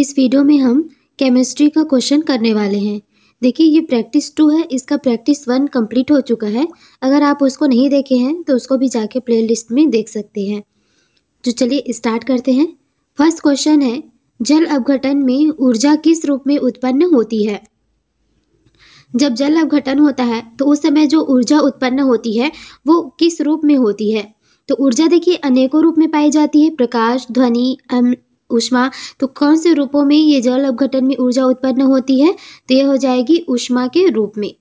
इस वीडियो में हम केमिस्ट्री का क्वेश्चन करने वाले हैं देखिए ये प्रैक्टिस टू है इसका प्रैक्टिस वन कंप्लीट हो चुका है अगर आप उसको नहीं देखे हैं तो उसको भी जाके प्लेलिस्ट में देख सकते हैं तो चलिए स्टार्ट करते हैं फर्स्ट क्वेश्चन है जल अवघटन में ऊर्जा किस रूप में उत्पन्न होती है जब जल अवघटन होता है तो उस समय जो ऊर्जा उत्पन्न होती है वो किस रूप में होती है तो ऊर्जा देखिए अनेकों रूप में पाई जाती है प्रकाश ध्वनि ऊष्मा तो कौन से रूपों में ये जल अपघटन में ऊर्जा उत्पन्न होती है तो यह हो जाएगी ऊष्मा के रूप में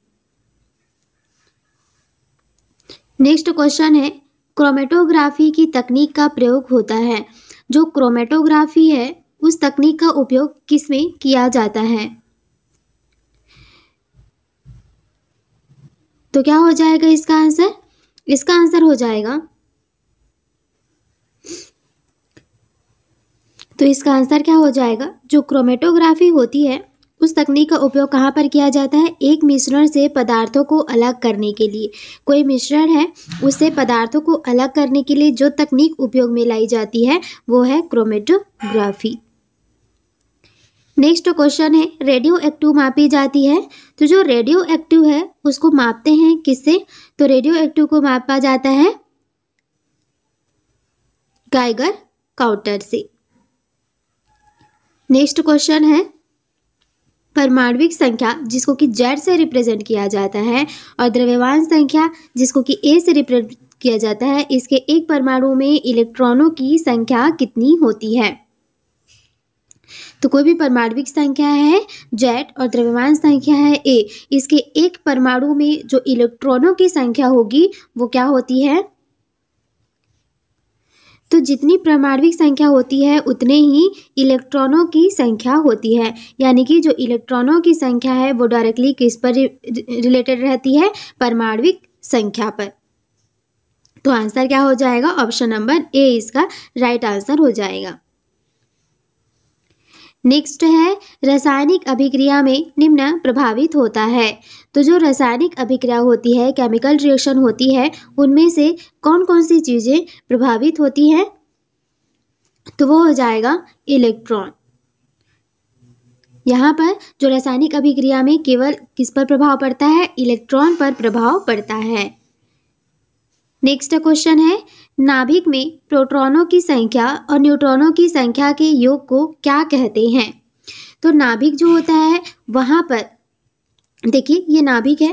नेक्स्ट क्वेश्चन है क्रोमेटोग्राफी की तकनीक का प्रयोग होता है जो क्रोमेटोग्राफी है उस तकनीक का उपयोग किस में किया जाता है तो क्या हो जाएगा इसका आंसर इसका आंसर हो जाएगा तो इसका आंसर क्या हो जाएगा जो क्रोमेटोग्राफी होती है उस तकनीक का उपयोग कहाँ पर किया जाता है एक मिश्रण से पदार्थों को अलग करने के लिए कोई मिश्रण है उससे पदार्थों को अलग करने के लिए जो तकनीक उपयोग में लाई जाती है वो है क्रोमेटोग्राफी नेक्स्ट क्वेश्चन है रेडियो एक्टिव मापी जाती है तो जो रेडियो एक्टिव है उसको मापते हैं किससे तो रेडियो एक्टिव को मापा जाता है गाइगर काउंटर से नेक्स्ट क्वेश्चन है परमाणविक संख्या जिसको कि जेड से रिप्रेजेंट किया जाता है और द्रव्यमान संख्या जिसको कि ए से रिप्रेजेंट किया जाता है इसके एक परमाणु में इलेक्ट्रॉनों की संख्या कितनी होती है तो कोई भी परमाणविक संख्या है जेड और द्रव्यमान संख्या है ए इसके एक परमाणु में जो इलेक्ट्रॉनों की संख्या होगी वो क्या होती है तो जितनी परमाणविक संख्या होती है उतने ही इलेक्ट्रॉनों की संख्या होती है यानी कि जो इलेक्ट्रॉनों की संख्या है वो डायरेक्टली किस पर रिलेटेड रहती है परमाणविक संख्या पर तो आंसर क्या हो जाएगा ऑप्शन नंबर ए इसका राइट आंसर हो जाएगा नेक्स्ट है रासायनिक अभिक्रिया में निम्न प्रभावित होता है तो जो रासायनिक अभिक्रिया होती है केमिकल रिएक्शन होती है उनमें से कौन कौन सी चीज़ें प्रभावित होती हैं तो वो हो जाएगा इलेक्ट्रॉन यहाँ पर जो रासायनिक अभिक्रिया में केवल किस पर प्रभाव पड़ता है इलेक्ट्रॉन पर प्रभाव पड़ता है नेक्स्ट क्वेश्चन है नाभिक में प्रोटॉनों की संख्या और न्यूट्रॉनों की संख्या के योग को क्या कहते हैं तो नाभिक जो होता है वहाँ पर देखिए ये नाभिक है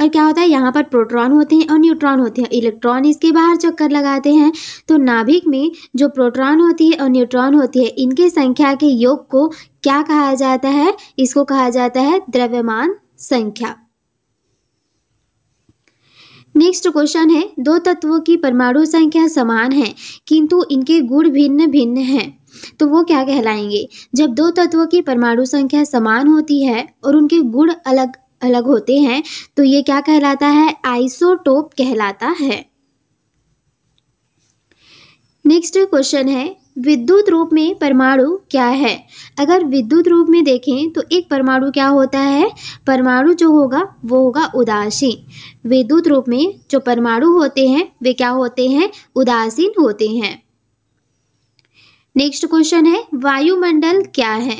और क्या होता है यहाँ पर प्रोटॉन होते हैं और न्यूट्रॉन होते हैं इलेक्ट्रॉन इसके बाहर चक्कर लगाते हैं तो नाभिक में जो प्रोटॉन होती है और न्यूट्रॉन होती है इनके संख्या के योग को क्या कहा जाता है इसको कहा जाता है द्रव्यमान संख्या नेक्स्ट क्वेश्चन है दो तत्वों की परमाणु संख्या समान है किंतु इनके गुण भिन्न भिन्न हैं तो वो क्या कहलाएंगे जब दो तत्वों की परमाणु संख्या समान होती है और उनके गुण अलग अलग होते हैं तो ये क्या कहलाता है आइसोटोप कहलाता है नेक्स्ट क्वेश्चन है विद्युत रूप में परमाणु क्या है अगर विद्युत रूप में देखें तो एक परमाणु क्या होता है परमाणु जो होगा वो होगा उदासीन विद्युत रूप में जो परमाणु होते हैं वे क्या होते हैं उदासीन होते हैं नेक्स्ट क्वेश्चन है वायुमंडल क्या है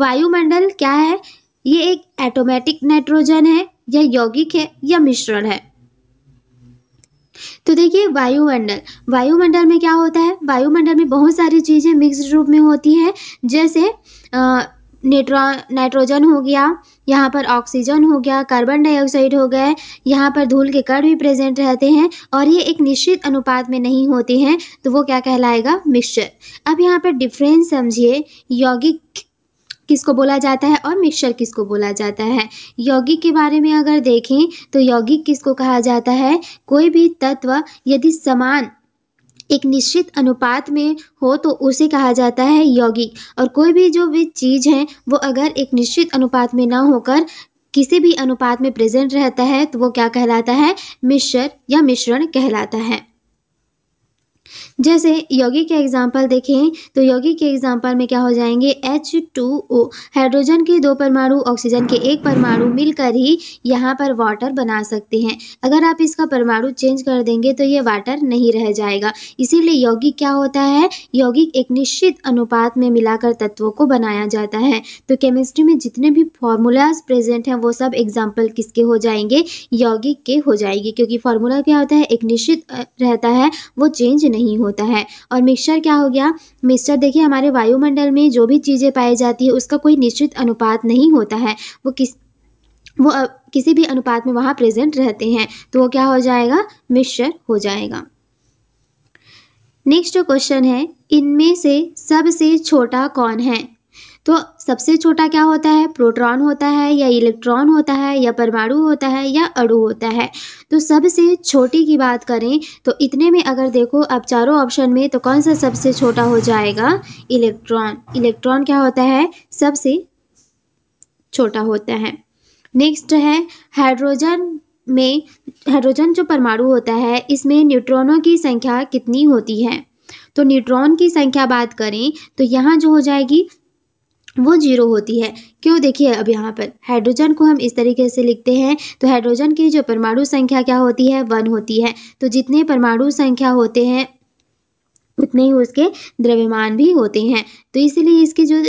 वायुमंडल क्या है ये एक एटोमेटिक नाइट्रोजन है या यौगिक है या मिश्रण है तो देखिए वायुमंडल वायुमंडल में क्या होता है वायुमंडल में बहुत सारी चीज़ें मिक्स रूप में होती हैं जैसे नेट्रो नाइट्रोजन हो गया यहाँ पर ऑक्सीजन हो गया कार्बन डाइऑक्साइड हो गए यहाँ पर धूल के कण भी प्रेजेंट रहते हैं और ये एक निश्चित अनुपात में नहीं होते हैं तो वो क्या कहलाएगा मिक्सचर अब यहाँ पर डिफरेंस समझिए यौगिक किसको बोला जाता है और मिक्सचर किसको बोला जाता है यौगिक के बारे में अगर देखें तो यौगिक किसको कहा जाता है कोई भी तत्व यदि समान एक निश्चित अनुपात में हो तो उसे कहा जाता है यौगिक और कोई भी जो भी चीज़ है वो अगर एक निश्चित अनुपात में ना होकर किसी भी अनुपात में प्रेजेंट रहता है तो वो क्या कहलाता है मिश्र या मिश्रण कहलाता है जैसे यौगिक के एग्जाम्पल देखें तो यौगिक के एग्जाम्पल में क्या हो जाएंगे एच टू ओ हाइड्रोजन के दो परमाणु ऑक्सीजन के एक परमाणु मिलकर ही यहाँ पर वाटर बना सकते हैं अगर आप इसका परमाणु चेंज कर देंगे तो ये वाटर नहीं रह जाएगा इसीलिए यौगिक क्या होता है यौगिक एक निश्चित अनुपात में मिलाकर तत्वों को बनाया जाता है तो केमिस्ट्री में जितने भी फॉर्मूलाज प्रेजेंट हैं वो सब एग्जाम्पल किसके हो जाएंगे यौगिक के हो जाएंगे क्योंकि फॉर्मूला क्या होता है एक निश्चित रहता है वो चेंज नहीं नहीं होता है और मिक्सचर क्या हो गया मिक्सचर देखिए हमारे वायुमंडल में जो भी चीज़ें पाई जाती है उसका कोई निश्चित अनुपात नहीं होता है वो किस वो किसी भी अनुपात में वहाँ प्रेजेंट रहते हैं तो वो क्या हो जाएगा मिक्सचर हो जाएगा नेक्स्ट क्वेश्चन है इनमें से सबसे छोटा कौन है तो सबसे छोटा क्या होता है प्रोटॉन होता है या इलेक्ट्रॉन होता है या परमाणु होता है या अणु होता है तो सबसे छोटी की बात करें तो इतने में अगर देखो आप चारों ऑप्शन में तो कौन सा सबसे छोटा हो जाएगा इलेक्ट्रॉन इलेक्ट्रॉन क्या होता है सबसे छोटा होता है नेक्स्ट है हाइड्रोजन में हाइड्रोजन जो परमाणु होता है इसमें न्यूट्रॉनों की संख्या कितनी होती है तो न्यूट्रॉन की संख्या बात करें तो यहाँ जो हो जाएगी वो जीरो होती है क्यों देखिए अब यहाँ पर हाइड्रोजन को हम इस तरीके से लिखते हैं तो हाइड्रोजन की जो परमाणु संख्या क्या होती है वन होती है तो जितने परमाणु संख्या होते हैं उतने ही उसके द्रव्यमान भी होते हैं तो इसलिए इसके जो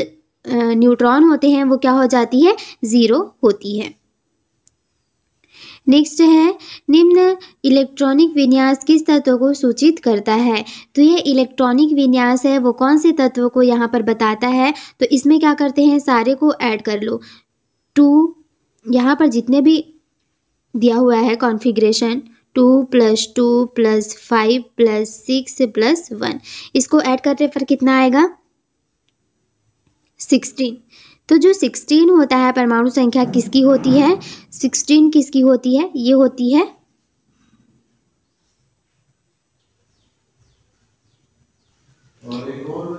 न्यूट्रॉन होते हैं वो क्या हो जाती है ज़ीरो होती है नेक्स्ट है निम्न इलेक्ट्रॉनिक विन्यास किस तत्व को सूचित करता है तो ये इलेक्ट्रॉनिक विन्यास है वो कौन से तत्व को यहाँ पर बताता है तो इसमें क्या करते हैं सारे को ऐड कर लो टू यहाँ पर जितने भी दिया हुआ है configuration two plus two plus five plus six plus one इसको ऐड करने पर कितना आएगा सिक्सटीन तो जो सिक्सटीन होता है परमाणु संख्या किसकी होती है सिक्सटीन किसकी होती है ये होती है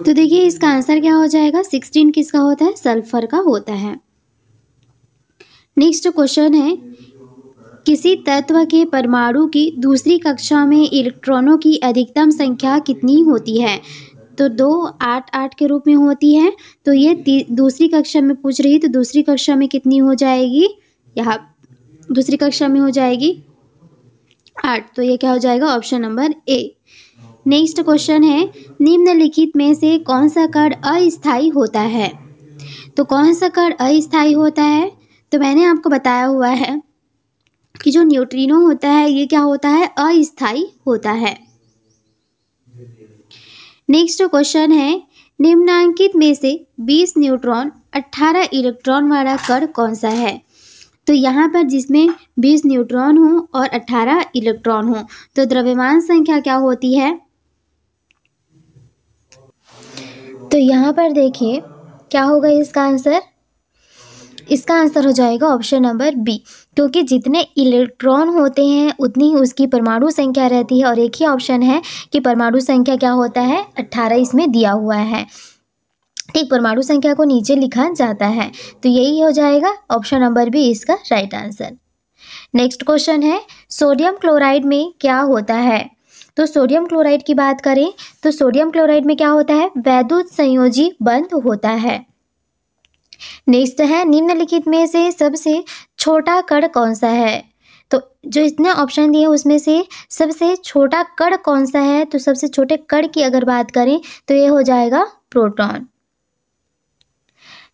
तो देखिए इसका आंसर क्या हो जाएगा सिक्सटीन किसका होता है सल्फर का होता है नेक्स्ट क्वेश्चन है किसी तत्व के परमाणु की दूसरी कक्षा में इलेक्ट्रॉनों की अधिकतम संख्या कितनी होती है तो दो आठ आठ के रूप में होती है तो ये दूसरी कक्षा में पूछ रही तो दूसरी कक्षा में कितनी हो जाएगी यहाँ दूसरी कक्षा में हो जाएगी आठ तो ये क्या हो जाएगा option number A next question है निम्नलिखित में से कौन सा कार्ड अस्थायी होता है तो कौन सा कार्ड अस्थायी होता है तो मैंने आपको बताया हुआ है कि जो न्यूट्रिनो होता है ये क्या होता है अस्थायी होता है नेक्स्ट क्वेश्चन है निम्नांकित में से 20 न्यूट्रॉन 18 इलेक्ट्रॉन वाला कण कौन सा है तो यहाँ पर जिसमें 20 न्यूट्रॉन हो और 18 इलेक्ट्रॉन हो तो द्रव्यमान संख्या क्या होती है तो यहाँ पर देखिए क्या होगा इसका आंसर इसका आंसर हो जाएगा ऑप्शन नंबर बी क्योंकि जितने इलेक्ट्रॉन होते हैं उतनी ही उसकी परमाणु संख्या रहती है और एक ही ऑप्शन है कि परमाणु संख्या क्या होता है अट्ठारह इसमें दिया हुआ है ठीक परमाणु संख्या को नीचे लिखा जाता है तो यही हो जाएगा ऑप्शन नंबर बी इसका राइट आंसर नेक्स्ट क्वेश्चन है सोडियम क्लोराइड में क्या होता है तो सोडियम क्लोराइड की बात करें तो सोडियम क्लोराइड में क्या होता है वैद्युत संयोजी बंद होता है नेक्स्ट है निम्नलिखित में से सबसे छोटा कण कौन सा है तो जो इतने ऑप्शन दिए उसमें से सबसे छोटा कण कौन सा है तो सबसे छोटे कण की अगर बात करें तो ये हो जाएगा प्रोटॉन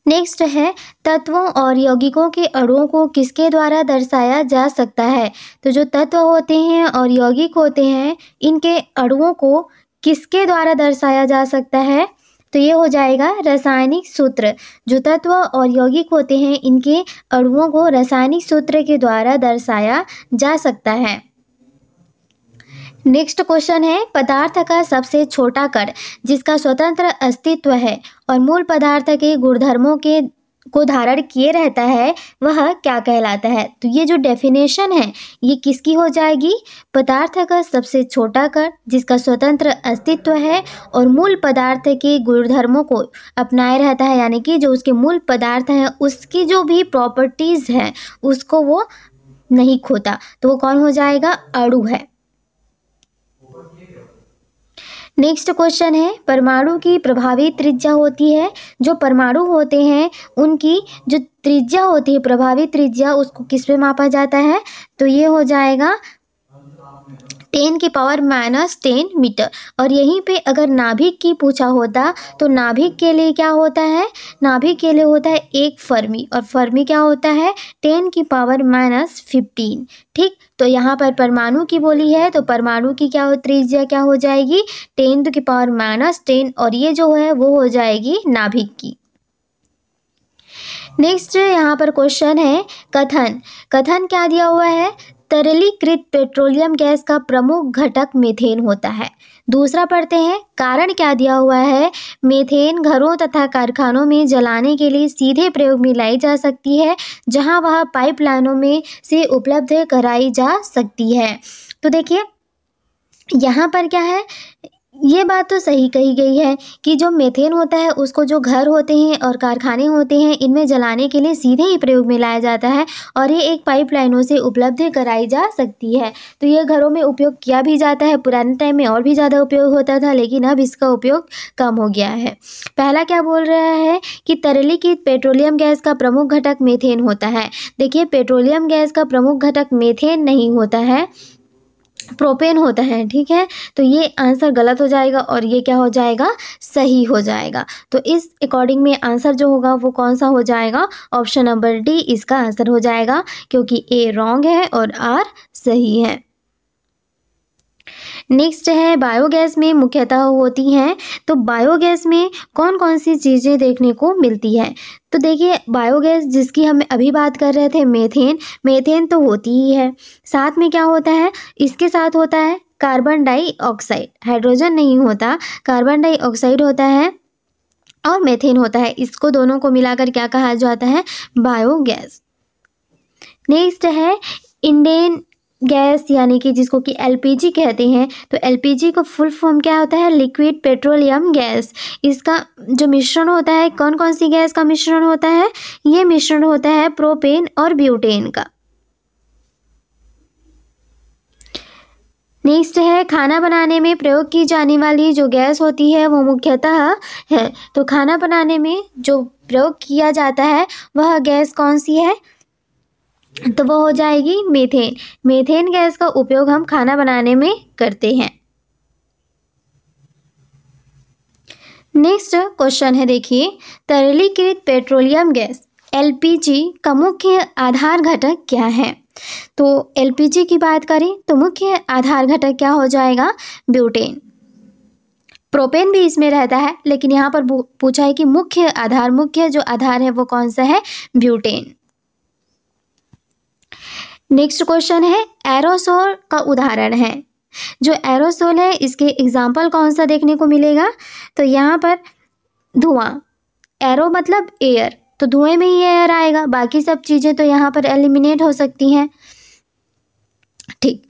नेक्स्ट है तत्वों और यौगिकों के अणुओं को किसके द्वारा दर्शाया जा सकता है तो जो तत्व होते हैं और यौगिक होते हैं इनके अणुओं को किसके द्वारा दर्शाया जा सकता है तो ये हो जाएगा रासायनिक सूत्र जो तत्व और यौगिक होते हैं इनके अणुओं को रासायनिक सूत्र के द्वारा दर्शाया जा सकता है नेक्स्ट क्वेश्चन है पदार्थ का सबसे छोटा कण जिसका स्वतंत्र अस्तित्व है और मूल पदार्थ के गुणधर्मों के को धारण किए रहता है वह क्या कहलाता है तो ये जो डेफिनेशन है ये किसकी हो जाएगी पदार्थ का सबसे छोटा कर जिसका स्वतंत्र अस्तित्व है और मूल पदार्थ के गुणधर्मों को अपनाए रहता है यानी कि जो उसके मूल पदार्थ हैं उसकी जो भी प्रॉपर्टीज़ हैं उसको वो नहीं खोता तो वो कौन हो जाएगा अड़ू है नेक्स्ट क्वेश्चन है परमाणु की प्रभावी त्रिज्या होती है जो परमाणु होते हैं उनकी जो त्रिज्या होती है प्रभावी त्रिज्या उसको किस पे मापा जाता है तो ये हो जाएगा टेन की पावर माइनस टेन मीटर और यहीं पे अगर नाभिक की पूछा होता तो नाभिक के लिए क्या होता है नाभिक के लिए होता है एक फर्मी और फर्मी क्या होता है टेन की पावर माइनस फिफ्टीन ठीक तो यहाँ पर परमाणु की बोली है तो परमाणु की क्या हो त्रिज्या क्या हो जाएगी टेन की पावर माइनस टेन और ये जो है वो हो जाएगी नाभिक की नेक्स्ट यहाँ पर क्वेश्चन है कथन कथन क्या दिया हुआ है तरलीकृत पेट्रोलियम गैस का प्रमुख घटक मीथेन होता है दूसरा पढ़ते हैं कारण क्या दिया हुआ है मीथेन घरों तथा कारखानों में जलाने के लिए सीधे प्रयोग में लाई जा सकती है जहां वह पाइपलाइनों में से उपलब्ध कराई जा सकती है तो देखिए यहाँ पर क्या है ये बात तो सही कही गई है कि जो मेथेन होता है उसको जो घर होते हैं और कारखाने होते हैं इनमें जलाने के लिए सीधे ही प्रयोग में लाया जाता है और ये एक पाइपलाइनों से उपलब्ध कराई जा सकती है तो ये घरों में उपयोग किया भी जाता है पुराने टाइम में और भी ज़्यादा उपयोग होता था लेकिन अब इसका उपयोग कम हो गया है पहला क्या बोल रहा है कि तरली की पेट्रोलियम गैस का प्रमुख घटक मेथेन होता है देखिए पेट्रोलियम गैस का प्रमुख घटक मेथेन नहीं होता है प्रोपेन होता है ठीक है तो ये आंसर गलत हो जाएगा और ये क्या हो जाएगा सही हो जाएगा तो इस अकॉर्डिंग में आंसर जो होगा वो कौन सा हो जाएगा ऑप्शन नंबर डी इसका आंसर हो जाएगा क्योंकि ए रॉन्ग है और आर सही है नेक्स्ट है बायोगैस में मुख्यतः होती हैं तो बायोगैस में कौन कौन सी चीज़ें देखने को मिलती है तो देखिए बायोगैस जिसकी हम अभी बात कर रहे थे मेथेन मेथेन तो होती ही है साथ में क्या होता है इसके साथ होता है कार्बन डाइऑक्साइड हाइड्रोजन नहीं होता कार्बन डाइऑक्साइड होता है और मेथेन होता है इसको दोनों को मिलाकर क्या कहा जाता है बायोगैस नेक्स्ट है इंडेन गैस यानी कि जिसको कि एलपीजी कहते हैं तो एलपीजी का फुल फॉर्म क्या होता है लिक्विड पेट्रोलियम गैस इसका जो मिश्रण होता है कौन कौन सी गैस का मिश्रण होता है ये मिश्रण होता है प्रोपेन और ब्यूटेन का नेक्स्ट है खाना बनाने में प्रयोग की जाने वाली जो गैस होती है वो मुख्यतः है तो खाना बनाने में जो प्रयोग किया जाता है वह गैस कौन सी है तो वो हो जाएगी मीथेन मीथेन गैस का उपयोग हम खाना बनाने में करते हैं नेक्स्ट क्वेश्चन है देखिए तरलीकृत पेट्रोलियम गैस एलपीजी का मुख्य आधार घटक क्या है तो एलपीजी की बात करें तो मुख्य आधार घटक क्या हो जाएगा ब्यूटेन प्रोपेन भी इसमें रहता है लेकिन यहाँ पर पूछा है कि मुख्य आधार मुख्य जो आधार है वो कौन सा है ब्यूटेन नेक्स्ट क्वेश्चन है एरोसोल का उदाहरण है जो एरोसोल है इसके एग्जाम्पल कौन सा देखने को मिलेगा तो यहाँ पर धुआं एरो मतलब एयर तो धुएं में ही एयर आएगा बाकी सब चीज़ें तो यहाँ पर एलिमिनेट हो सकती हैं ठीक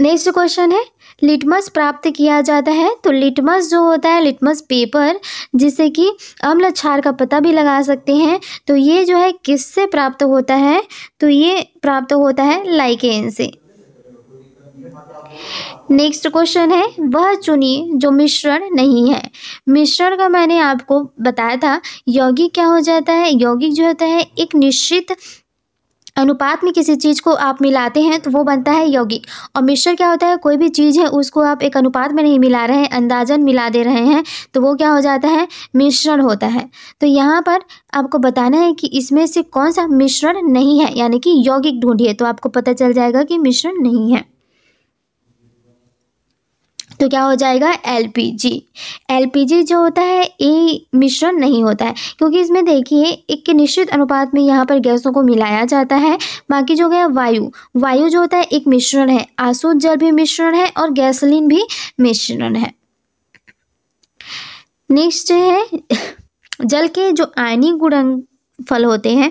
नेक्स्ट क्वेश्चन है लिटमस प्राप्त किया जाता है तो लिटमस जो होता है लिटमस पेपर जिसे कि अम्ल क्षार का पता भी लगा सकते हैं तो ये जो है किससे प्राप्त होता है तो ये प्राप्त होता है लाइकेन से नेक्स्ट क्वेश्चन है वह चुनी जो मिश्रण नहीं है मिश्रण का मैंने आपको बताया था यौगिक क्या हो जाता है यौगिक जो होता है एक निश्चित अनुपात में किसी चीज़ को आप मिलाते हैं तो वो बनता है यौगिक और मिश्र क्या होता है कोई भी चीज़ है उसको आप एक अनुपात में नहीं मिला रहे हैं अंदाजन मिला दे रहे हैं तो वो क्या हो जाता है मिश्रण होता है तो यहाँ पर आपको बताना है कि इसमें से कौन सा मिश्रण नहीं है यानी कि यौगिक ढूंढिए तो आपको पता चल जाएगा कि मिश्रण नहीं है तो क्या हो जाएगा एलपीजी एलपीजी जो होता है ये e मिश्रण नहीं होता है क्योंकि इसमें देखिए एक निश्चित अनुपात में यहाँ पर गैसों को मिलाया जाता है बाकी जो गया वायु वायु जो होता है एक मिश्रण है आसूद जल भी मिश्रण है और गैसलीन भी मिश्रण है नेक्स्ट है जल के जो आयनी गुड़न फल होते हैं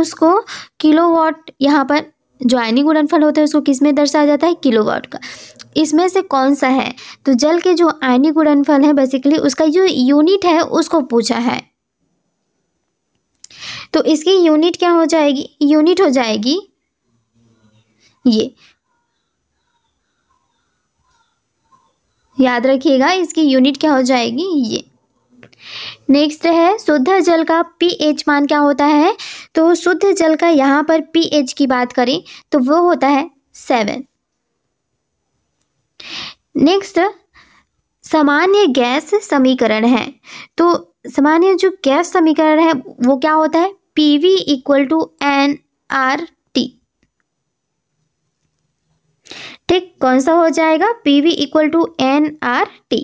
उसको किलोवाट यहाँ पर जो आयनी गुणनफल होता है उसको किस में दर्शाया जाता है किलोवाट का इसमें से कौन सा है तो जल के जो आयनिक गुणनफल है बेसिकली उसका जो यूनिट है उसको पूछा है तो इसकी यूनिट क्या हो जाएगी यूनिट हो जाएगी ये याद रखिएगा इसकी यूनिट क्या हो जाएगी ये नेक्स्ट है शुद्ध जल का पीएच मान क्या होता है तो शुद्ध जल का यहाँ पर पीएच की बात करें तो वो होता है सेवन नेक्स्ट सामान्य गैस समीकरण है तो सामान्य जो गैस समीकरण है वो क्या होता है P V equal to N R T ठीक कौन सा हो जाएगा P V equal to N R T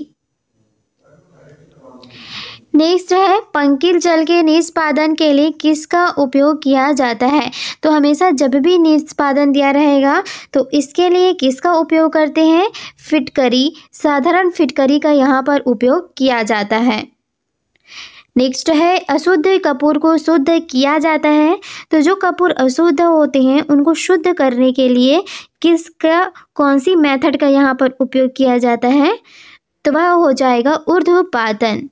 next है पंकिल जल के निष्पादन के लिए किसका उपयोग किया जाता है तो हमेशा जब भी निष्पादन दिया रहेगा तो इसके लिए किसका उपयोग करते हैं फिटकरी साधारण फिटकरी का यहाँ पर उपयोग किया जाता है नेक्स्ट है अशुद्ध कपूर को शुद्ध किया जाता है तो जो कपूर अशुद्ध होते हैं उनको शुद्ध करने के लिए किसका कौन सी मेथड का यहाँ पर उपयोग किया जाता है तो वह हो जाएगा ऊर्ध्वपातन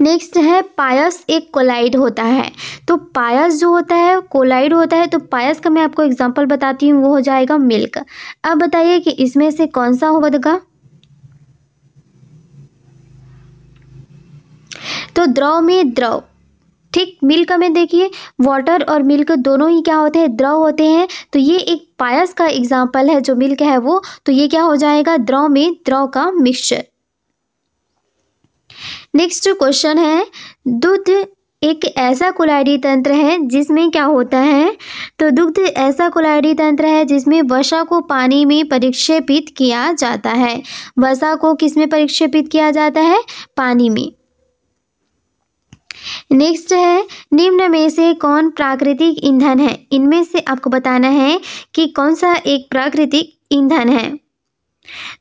नेक्स्ट है पायस एक कोलाइड होता है तो पायस जो होता है कोलाइड होता है तो पायस का मैं आपको एग्जांपल बताती हूँ वो हो जाएगा मिल्क अब बताइए कि इसमें से कौन सा होगा तो द्रव में द्रव ठीक मिल्क में देखिए वाटर और मिल्क दोनों ही क्या होते हैं द्रव होते हैं तो ये एक पायस का एग्जाम्पल है जो मिल्क है वो तो ये क्या हो जाएगा द्रव में द्रव का मिक्सचर नेक्स्ट क्वेश्चन है दुग्ध एक ऐसा कुलायडी तंत्र है जिसमें क्या होता है तो दुग्ध ऐसा कुलायडी तंत्र है जिसमें वसा को पानी में परिक्षेपित किया जाता है वसा को किस में परिक्षेपित किया जाता है पानी में नेक्स्ट है निम्न में से कौन प्राकृतिक ईंधन है इनमें से आपको बताना है कि कौन सा एक प्राकृतिक ईंधन है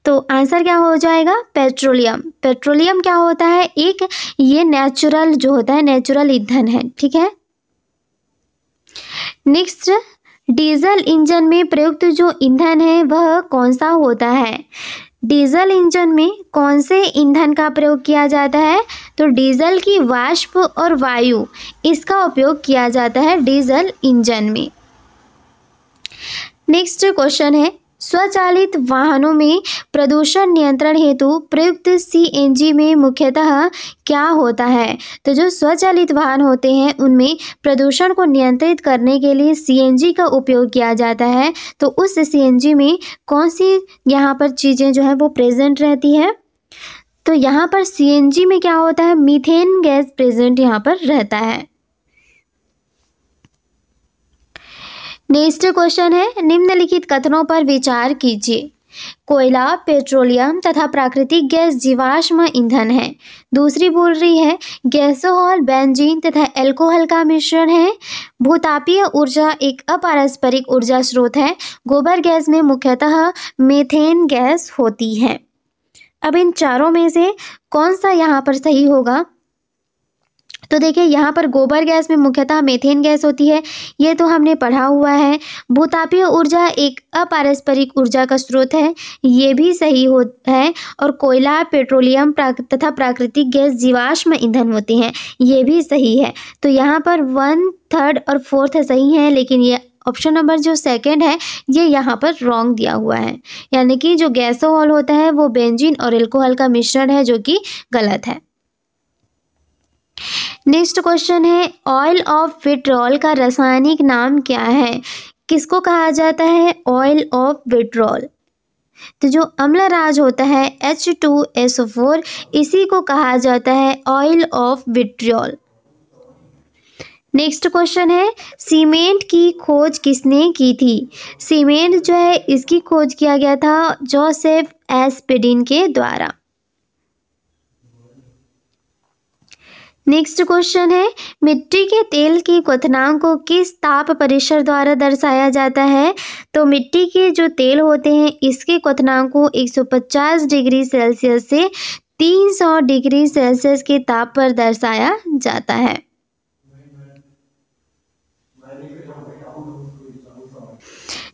तो आंसर क्या हो जाएगा पेट्रोलियम पेट्रोलियम क्या होता है एक ये नेचुरल जो होता है नेचुरल ईंधन है ठीक है नेक्स्ट डीजल इंजन में प्रयुक्त जो ईंधन है वह कौन सा होता है डीजल इंजन में कौन से ईंधन का प्रयोग किया जाता है तो डीजल की वाष्प और वायु इसका उपयोग किया जाता है डीजल इंजन में नेक्स्ट क्वेश्चन है स्वचालित वाहनों में प्रदूषण नियंत्रण हेतु प्रयुक्त सीएनजी में मुख्यतः क्या होता है तो जो स्वचालित वाहन होते हैं उनमें प्रदूषण को नियंत्रित करने के लिए सीएनजी का उपयोग किया जाता है तो उस सीएनजी में कौन सी यहाँ पर चीज़ें जो है वो प्रेजेंट रहती हैं तो यहाँ पर सीएनजी में क्या होता है मीथेन गैस प्रेजेंट यहाँ पर रहता है नेक्स्ट क्वेश्चन है निम्नलिखित कथनों पर विचार कीजिए कोयला पेट्रोलियम तथा प्राकृतिक गैस जीवाश्म ईंधन है दूसरी बोल रही है गैसोहॉल बेंजीन तथा एल्कोहल का मिश्रण है भूतापीय ऊर्जा एक अपारस्परिक ऊर्जा स्रोत है गोबर गैस में मुख्यतः मेथेन गैस होती है अब इन चारों में से कौन सा यहाँ पर सही होगा तो देखिए यहाँ पर गोबर गैस में मुख्यतः मेथेन गैस होती है ये तो हमने पढ़ा हुआ है भूतापीय ऊर्जा एक अपारस्परिक ऊर्जा का स्रोत है ये भी सही हो है और कोयला पेट्रोलियम प्राक, तथा प्राकृतिक गैस जीवाश्म ईंधन होते हैं ये भी सही है तो यहाँ पर वन थर्ड और फोर्थ सही हैं लेकिन ये ऑप्शन नंबर जो सेकंड है ये यहाँ पर रॉन्ग दिया हुआ है यानी कि जो गैसोहॉल होता है वो बेंजीन और एल्कोहल का मिश्रण है जो कि गलत है नेक्स्ट क्वेश्चन है ऑयल ऑफ विट्रॉल का रासायनिक नाम क्या है किसको कहा जाता है ऑयल ऑफ विट्रॉल तो जो अम्ल राज होता है एच टू एस फोर इसी को कहा जाता है oil of vitriol next question है सीमेंट की खोज किसने की थी सीमेंट जो है इसकी खोज किया गया था जोसेफ एस्पेडिन के द्वारा नेक्स्ट क्वेश्चन है मिट्टी के तेल की क्वथनांक को किस ताप परिसर द्वारा दर्शाया जाता है तो मिट्टी के जो तेल होते हैं इसके क्वथनांक को 150 डिग्री सेल्सियस से 300 डिग्री सेल्सियस के ताप पर दर्शाया जाता है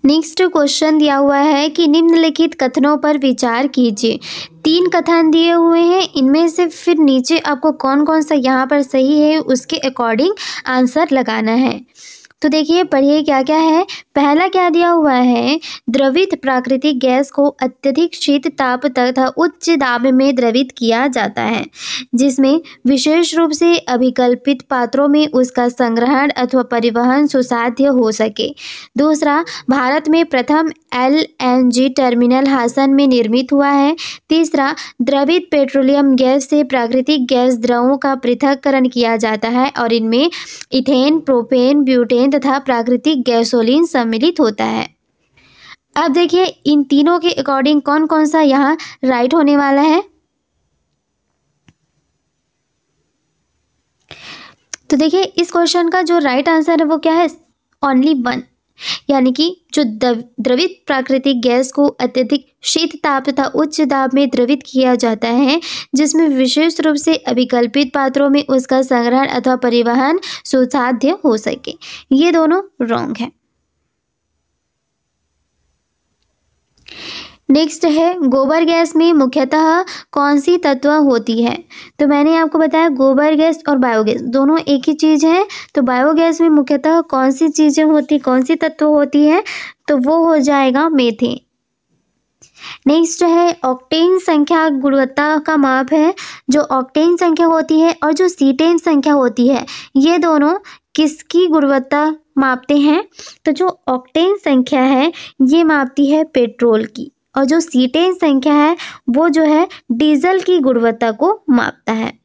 नेक्स्ट क्वेश्चन दिया हुआ है कि निम्नलिखित कथनों पर विचार कीजिए तीन कथन दिए हुए हैं इनमें से फिर नीचे आपको कौन कौन सा यहाँ पर सही है उसके अकॉर्डिंग आंसर लगाना है तो देखिए पढ़िए क्या क्या है पहला क्या दिया हुआ है द्रवित प्राकृतिक गैस को अत्यधिक शीत ताप तथा उच्च दाब में द्रवित किया जाता है जिसमें विशेष रूप से अभिकल्पित पात्रों में उसका संग्रहण अथवा परिवहन सुसाध्य हो सके दूसरा भारत में प्रथम एल टर्मिनल हासन में निर्मित हुआ है तीसरा द्रवित पेट्रोलियम गैस से प्राकृतिक गैस द्रवों का पृथककरण किया जाता है और इनमें इथेन प्रोपेन ब्यूटेन तथा प्राकृतिक गैसोलिन सम सम्मिलित होता है अब देखिए इन तीनों के अकॉर्डिंग कौन कौन सा यहाँ राइट होने वाला है तो देखिए इस क्वेश्चन का जो राइट आंसर है वो क्या है ओनली वन यानी कि जो द्रवित प्राकृतिक गैस को अत्यधिक शीत ताप तथा उच्च दाब में द्रवित किया जाता है जिसमें विशेष रूप से अभिकल्पित पात्रों में उसका संग्रहण अथवा परिवहन सुसाध्य हो सके ये दोनों रॉन्ग है नेक्स्ट है गोबर गैस में मुख्यतः कौन सी तत्व होती है तो मैंने आपको बताया गोबर गैस और बायोगैस दोनों एक ही चीज़ है तो बायोगैस में मुख्यतः कौन सी चीज़ें होती कौन सी तत्व होती है तो वो हो जाएगा मेथी नेक्स्ट है ऑक्टेन संख्या गुणवत्ता का माप है जो ऑक्टेन संख्या होती है और जो सीटेन संख्या होती है ये दोनों किसकी गुणवत्ता मापते हैं तो जो ऑक्टेन संख्या है ये मापती है पेट्रोल की और जो सीटेन संख्या है वो जो है डीजल की गुणवत्ता को मापता है